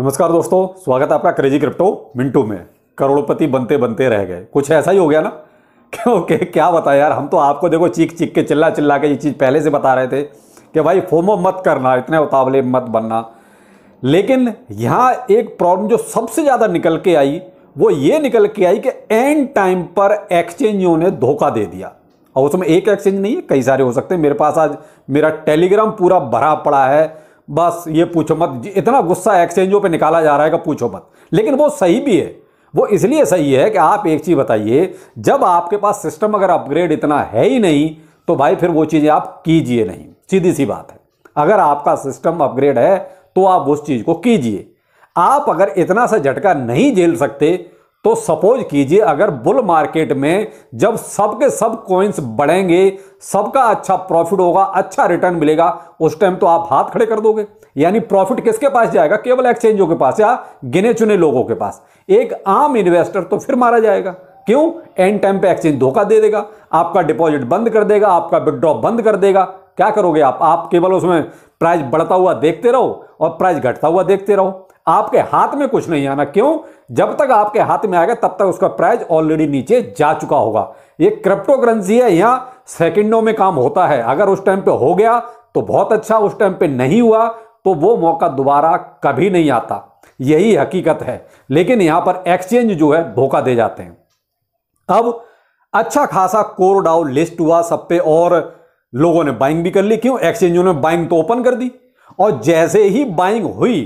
नमस्कार दोस्तों स्वागत है आपका क्रेजी क्रिप्टो मिंटू में करोड़पति बनते बनते रह गए कुछ ऐसा ही हो गया ना क्योंकि क्या बताया यार हम तो आपको देखो चीख चीख के चिल्ला चिल्ला के ये चीज़ पहले से बता रहे थे कि भाई फोमो मत करना इतने उतावले मत बनना लेकिन यहाँ एक प्रॉब्लम जो सबसे ज़्यादा निकल के आई वो ये निकल के आई कि एंड टाइम पर एक्सचेंजों ने धोखा दे दिया और उसमें एक एक्सचेंज नहीं है कई सारे हो सकते हैं मेरे पास आज मेरा टेलीग्राम पूरा भरा पड़ा है बस ये पूछो मत इतना गुस्सा एक्सचेंजों पे निकाला जा रहा है कि पूछो मत लेकिन वो सही भी है वो इसलिए सही है कि आप एक चीज़ बताइए जब आपके पास सिस्टम अगर अपग्रेड इतना है ही नहीं तो भाई फिर वो चीज़ें आप कीजिए नहीं सीधी सी बात है अगर आपका सिस्टम अपग्रेड है तो आप उस चीज़ को कीजिए आप अगर इतना सा झटका नहीं झेल सकते तो सपोज कीजिए अगर बुल मार्केट में जब सबके सब कॉइन्स बढ़ेंगे सबका अच्छा प्रॉफिट होगा अच्छा रिटर्न मिलेगा उस टाइम तो आप हाथ खड़े कर दोगे यानी प्रॉफिट किसके पास जाएगा केवल एक्सचेंजों के पास या गिने चुने लोगों के पास एक आम इन्वेस्टर तो फिर मारा जाएगा क्यों एंड टाइम पे एक्सचेंज धोखा दे देगा आपका डिपॉजिट बंद कर देगा आपका विदड्रॉ बंद कर देगा क्या करोगे आप आप केवल उसमें प्राइस बढ़ता हुआ देखते रहो और प्राइस घटता हुआ देखते रहो आपके हाथ में कुछ नहीं आना क्यों जब तक आपके हाथ में आएगा तब तक उसका प्राइस ऑलरेडी नीचे जा चुका होगा ये क्रिप्टो करेंसी है यहाँ सेकंडों में काम होता है अगर उस टाइम पे हो गया तो बहुत अच्छा उस टाइम पे नहीं हुआ तो वो मौका दोबारा कभी नहीं आता यही हकीकत है लेकिन यहां पर एक्सचेंज जो है धोखा दे जाते हैं अब अच्छा खासा कोर डाउ लिस्ट हुआ सब पे और लोगों ने बाइंग भी कर ली क्यों एक्सचेंजों ने बाइंग तो ओपन कर दी और जैसे ही बाइंग हुई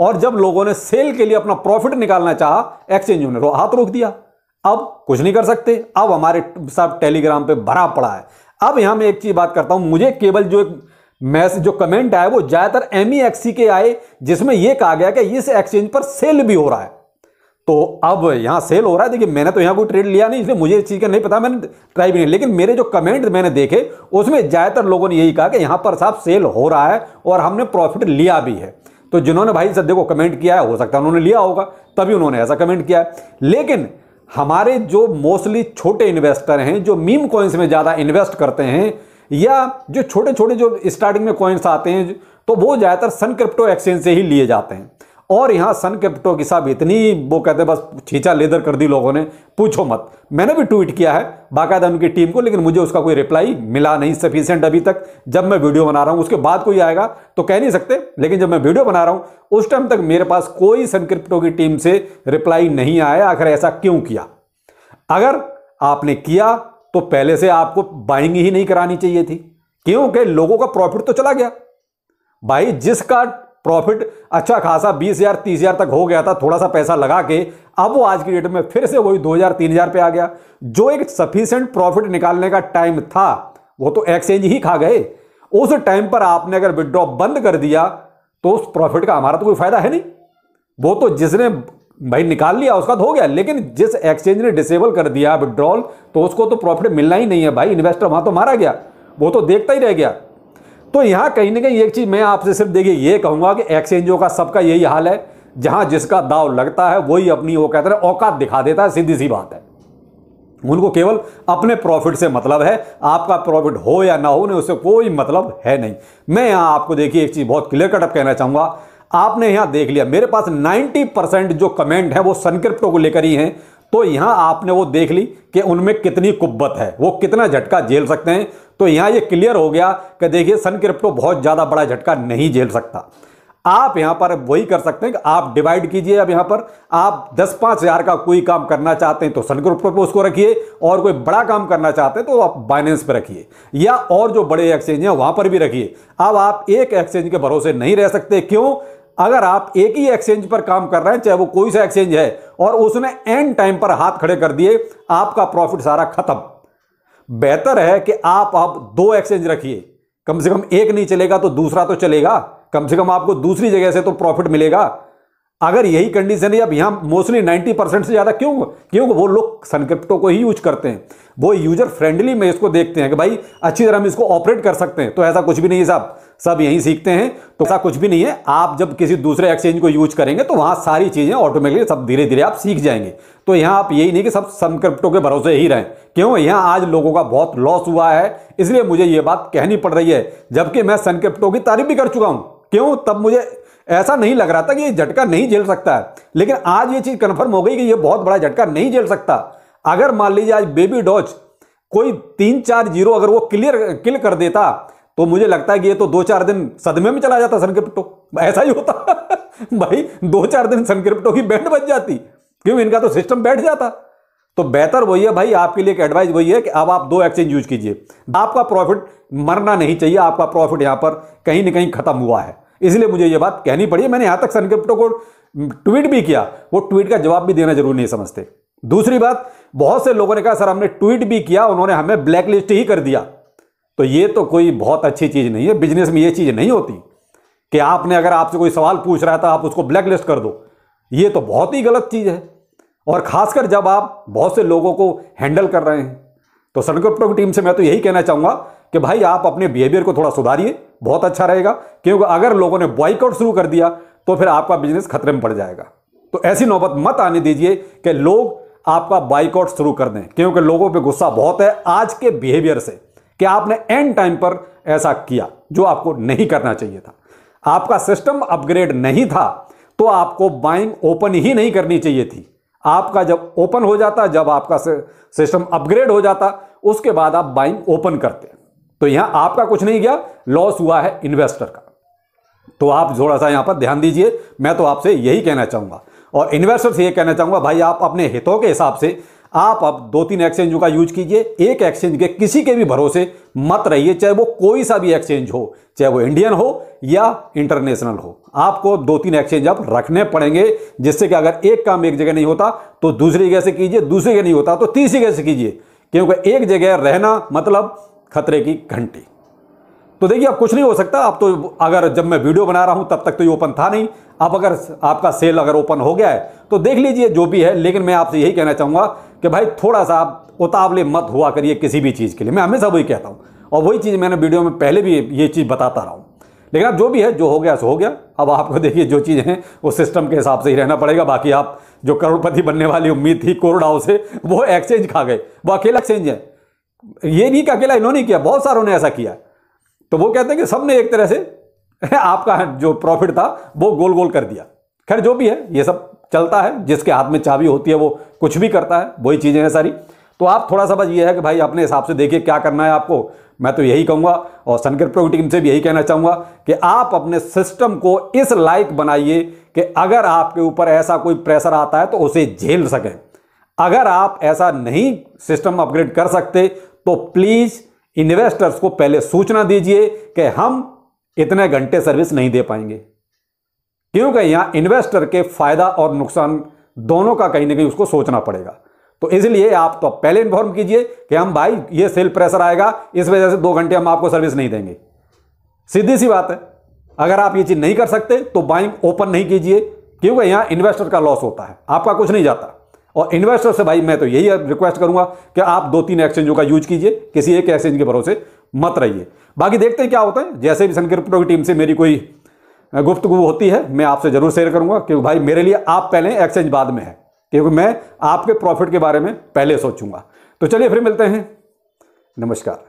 और जब लोगों ने सेल के लिए अपना प्रॉफिट निकालना चाहा एक्सचेंज ने हाथ रोक दिया अब कुछ नहीं कर सकते अब हमारे साहब टेलीग्राम पे भरा पड़ा है अब यहां मैं एक चीज बात करता हूं मुझे केवल जो एक मैसेज जो कमेंट आया वो ज्यादातर एम के e आए जिसमें यह कहा गया कि इस एक्सचेंज पर सेल भी हो रहा है तो अब यहां सेल हो रहा है देखिए मैंने तो यहां कोई ट्रेड लिया नहीं इसलिए मुझे चीज़ का नहीं पता मैंने ट्राई भी नहीं लेकिन मेरे जो कमेंट मैंने देखे उसमें ज़्यादातर लोगों ने यही कहा कि यहां पर साहब सेल हो रहा है और हमने प्रॉफिट लिया भी है तो जिन्होंने भाई सद्य को कमेंट किया है हो सकता है उन्होंने लिया होगा तभी उन्होंने ऐसा कमेंट किया है लेकिन हमारे जो मोस्टली छोटे इन्वेस्टर हैं जो मीम कॉइन्स में ज़्यादा इन्वेस्ट करते हैं या जो छोटे छोटे जो स्टार्टिंग में कॉइन्स आते हैं तो वो ज़्यादातर सन क्रिप्टो एक्सचेंज से ही लिए जाते हैं और यहाँ सन कैपिटो की साहब इतनी वो कहते बस छींचा लेदर कर दी लोगों ने पूछो मत मैंने भी ट्वीट किया है बाकायदा उनकी टीम को लेकिन मुझे उसका कोई रिप्लाई मिला नहीं सफिशेंट अभी तक जब मैं वीडियो बना रहा हूँ उसके बाद कोई आएगा तो कह नहीं सकते लेकिन जब मैं वीडियो बना रहा हूँ उस टाइम तक मेरे पास कोई सन क्रिप्टो की टीम से रिप्लाई नहीं आया आखिर ऐसा क्यों किया अगर आपने किया तो पहले से आपको बाइंग ही नहीं करानी चाहिए थी क्योंकि लोगों का प्रॉफिट तो चला गया भाई जिसका प्रॉफिट अच्छा खासा बीस हज़ार तीस हज़ार तक हो गया था थोड़ा सा पैसा लगा के अब वो आज की डेट में फिर से वही दो हज़ार तीन हज़ार पे आ गया जो एक सफिशियंट प्रॉफिट निकालने का टाइम था वो तो एक्सचेंज ही खा गए उस टाइम पर आपने अगर विदड्रॉ बंद कर दिया तो उस प्रॉफिट का हमारा तो कोई फायदा है नहीं वो तो जिसने भाई निकाल लिया उसका तो हो गया लेकिन जिस एक्सचेंज ने डिसेबल कर दिया विड्रॉल तो उसको तो प्रॉफिट मिलना ही नहीं है भाई इन्वेस्टर वहां तो मारा गया वो तो देखता ही रह गया तो यहाँ कहीं ना कहीं एक चीज़ मैं आपसे सिर्फ देखिए ये कहूँगा कि एक्सचेंजों का सबका यही हाल है जहाँ जिसका दाव लगता है वही अपनी वो कहते हैं औकात दिखा देता है सीधी सी बात है उनको केवल अपने प्रॉफिट से मतलब है आपका प्रॉफिट हो या ना हो उन्हें उससे कोई मतलब है नहीं मैं यहाँ आपको देखिए एक चीज़ बहुत क्लियर कटअप कहना चाहूँगा आपने यहाँ देख लिया मेरे पास 90 परसेंट जो कमेंट है वो सनक्रिप्टो को लेकर ही हैं तो यहां आपने वो देख ली कि उनमें कितनी कुब्बत है वो कितना झटका झेल सकते हैं तो यहां ये क्लियर हो गया कि देखिए सन क्रिप्टो बहुत ज़्यादा बड़ा झटका नहीं झेल सकता आप यहां पर वही कर सकते हैं कि आप डिवाइड कीजिए अब यहां पर आप दस पांच हज़ार का कोई काम करना चाहते हैं तो सन क्रिप्टो पर उसको रखिए और कोई बड़ा काम करना चाहते हैं तो आप बाइनेंस पर रखिए या और जो बड़े एक्सचेंज हैं वहां पर भी रखिए अब आप एक एक्सचेंज के भरोसे नहीं रह सकते क्यों अगर आप एक ही एक्सचेंज पर काम कर रहे हैं चाहे वो कोई सा एक्सचेंज है और उसने एंड टाइम पर हाथ खड़े कर दिए आपका प्रॉफिट सारा खत्म बेहतर है कि आप अब दो एक्सचेंज रखिए कम से कम एक नहीं चलेगा तो दूसरा तो चलेगा कम से कम आपको दूसरी जगह से तो प्रॉफिट मिलेगा अगर यही कंडीशन है अब यहां मोस्टली 90 परसेंट से ज़्यादा क्यों क्योंकि वो लोग सनक्रिप्टो को ही यूज करते हैं वो यूजर फ्रेंडली में इसको देखते हैं कि भाई अच्छी तरह हम इसको ऑपरेट कर सकते हैं तो ऐसा कुछ भी नहीं है साहब सब यहीं सीखते हैं तो ऐसा कुछ भी नहीं है आप जब किसी दूसरे एक्सचेंज को यूज करेंगे तो वहां सारी चीज़ें ऑटोमेटिकली सब धीरे धीरे आप सीख जाएंगे तो यहां आप यही नहीं कि सब संक्रिप्टों के भरोसे ही रहें क्यों यहां आज लोगों का बहुत लॉस हुआ है इसलिए मुझे ये बात कहनी पड़ रही है जबकि मैं संक्रिप्टों की तारीफ भी कर चुका हूं क्यों तब मुझे ऐसा नहीं लग रहा था कि ये झटका नहीं झेल सकता है लेकिन आज ये चीज़ कन्फर्म हो गई कि ये बहुत बड़ा झटका नहीं झेल सकता अगर मान लीजिए आज बेबी डॉच कोई तीन चार जीरो अगर वो क्लियर किल कर देता तो मुझे लगता है कि ये तो दो चार दिन सदमे में चला जाता सनक्रिप्टो ऐसा ही होता भाई दो चार दिन सनक्रिप्टो की बैंड बच जाती क्यों इनका तो सिस्टम बैठ जाता तो बेहतर वही है भाई आपके लिए एक एडवाइस वही है कि अब आप दो एक्सचेंज यूज कीजिए आपका प्रॉफिट मरना नहीं चाहिए आपका प्रॉफिट यहां पर कहीं ना कहीं खत्म हुआ है इसलिए मुझे यह बात कहनी पड़ी मैंने यहां तक सनक्रिप्टो को ट्वीट भी किया वो ट्वीट का जवाब भी देना जरूरी नहीं समझते दूसरी बात बहुत से लोगों ने कहा सर हमने ट्वीट भी किया उन्होंने हमें ब्लैकलिस्ट ही कर दिया तो ये तो कोई बहुत अच्छी चीज़ नहीं है बिजनेस में ये चीज़ नहीं होती कि आपने अगर आपसे कोई सवाल पूछ रहा था तो आप उसको ब्लैकलिस्ट कर दो ये तो बहुत ही गलत चीज़ है और खासकर जब आप बहुत से लोगों को हैंडल कर रहे हैं तो सनगुप्टो की टीम से मैं तो यही कहना चाहूंगा कि भाई आप अपने बिहेवियर को थोड़ा सुधारिए बहुत अच्छा रहेगा क्योंकि अगर लोगों ने बॉयकआउट शुरू कर दिया तो फिर आपका बिजनेस खतरे में पड़ जाएगा तो ऐसी नौबत मत आने दीजिए कि लोग आपका बाइकआउट शुरू कर दें क्योंकि लोगों पे गुस्सा बहुत है आज के बिहेवियर से कि आपने एंड टाइम पर ऐसा किया जो आपको नहीं करना चाहिए था आपका सिस्टम अपग्रेड नहीं था तो आपको बाइंग ओपन ही नहीं करनी चाहिए थी आपका जब ओपन हो जाता जब आपका सिस्टम अपग्रेड हो जाता उसके बाद आप बाइंग ओपन करते तो यहां आपका कुछ नहीं गया लॉस हुआ है इन्वेस्टर का तो आप थोड़ा सा यहाँ पर ध्यान दीजिए मैं तो आपसे यही कहना चाहूँगा और इन्वेस्टर से ये कहना चाहूँगा भाई आप अपने हितों के हिसाब से आप अब दो तीन एक्सचेंजों का यूज कीजिए एक एक्सचेंज के किसी के भी भरोसे मत रहिए चाहे वो कोई सा भी एक्सचेंज हो चाहे वो इंडियन हो या इंटरनेशनल हो आपको दो तीन एक्सचेंज आप रखने पड़ेंगे जिससे कि अगर एक काम एक जगह नहीं होता तो दूसरी जगह से कीजिए दूसरी जगह नहीं होता तो तीसरी जगह से कीजिए क्योंकि एक जगह रहना मतलब खतरे की घंटी तो देखिए अब कुछ नहीं हो सकता अब तो अगर जब मैं वीडियो बना रहा हूं तब तक तो ये ओपन था नहीं अब अगर आपका सेल अगर ओपन हो गया है तो देख लीजिए जो भी है लेकिन मैं आपसे यही कहना चाहूँगा कि भाई थोड़ा सा आप उतावले मत हुआ करिए किसी भी चीज़ के लिए मैं हमेशा वही कहता हूँ और वही चीज़ मैंने वीडियो में पहले भी ये चीज़ बताता रहा हूँ लेकिन अब जो भी है जो हो गया सो हो गया अब आपको देखिए जो चीज़ है वो सिस्टम के हिसाब से ही रहना पड़ेगा बाकी आप जो करोड़पति बनने वाली उम्मीद थी कोरोडाओ से वो एक्सचेंज खा गए वो अकेला एक्सचेंज है ये नहीं कि अकेला इन्होंने किया बहुत सारों ने ऐसा किया है तो वो कहते हैं कि सबने एक तरह से आपका जो प्रॉफिट था वो गोल गोल कर दिया खैर जो भी है ये सब चलता है जिसके हाथ में चाबी होती है वो कुछ भी करता है वही चीज़ें हैं सारी तो आप थोड़ा सा बस ये है कि भाई अपने हिसाब से देखिए क्या करना है आपको मैं तो यही कहूँगा और सनकर प्रो टीम से भी यही कहना चाहूँगा कि आप अपने सिस्टम को इस लायक बनाइए कि अगर आपके ऊपर ऐसा कोई प्रेशर आता है तो उसे झेल सकें अगर आप ऐसा नहीं सिस्टम अपग्रेड कर सकते तो प्लीज़ इन्वेस्टर्स को पहले सूचना दीजिए कि हम इतने घंटे सर्विस नहीं दे पाएंगे क्योंकि यहां इन्वेस्टर के फायदा और नुकसान दोनों का कहीं ना कहीं उसको सोचना पड़ेगा तो इसलिए आप तो पहले इन्फॉर्म कीजिए कि हम भाई ये सेल प्रेशर आएगा इस वजह से दो घंटे हम आपको सर्विस नहीं देंगे सीधी सी बात है अगर आप ये चीज़ नहीं कर सकते तो बाइंग ओपन नहीं कीजिए क्योंकि यहां इन्वेस्टर का लॉस होता है आपका कुछ नहीं जाता और इन्वेस्टर से भाई मैं तो यही रिक्वेस्ट करूंगा कि आप दो तीन एक्सचेंजों का यूज कीजिए किसी एक एक्सचेंज के भरोसे मत रहिए बाकी देखते हैं क्या होता है जैसे भी सन की टीम से मेरी कोई गुफ्तगु होती है मैं आपसे जरूर शेयर करूंगा क्योंकि भाई मेरे लिए आप पहले एक्सचेंज बाद में है क्योंकि मैं आपके प्रॉफिट के बारे में पहले सोचूंगा तो चलिए फिर मिलते हैं नमस्कार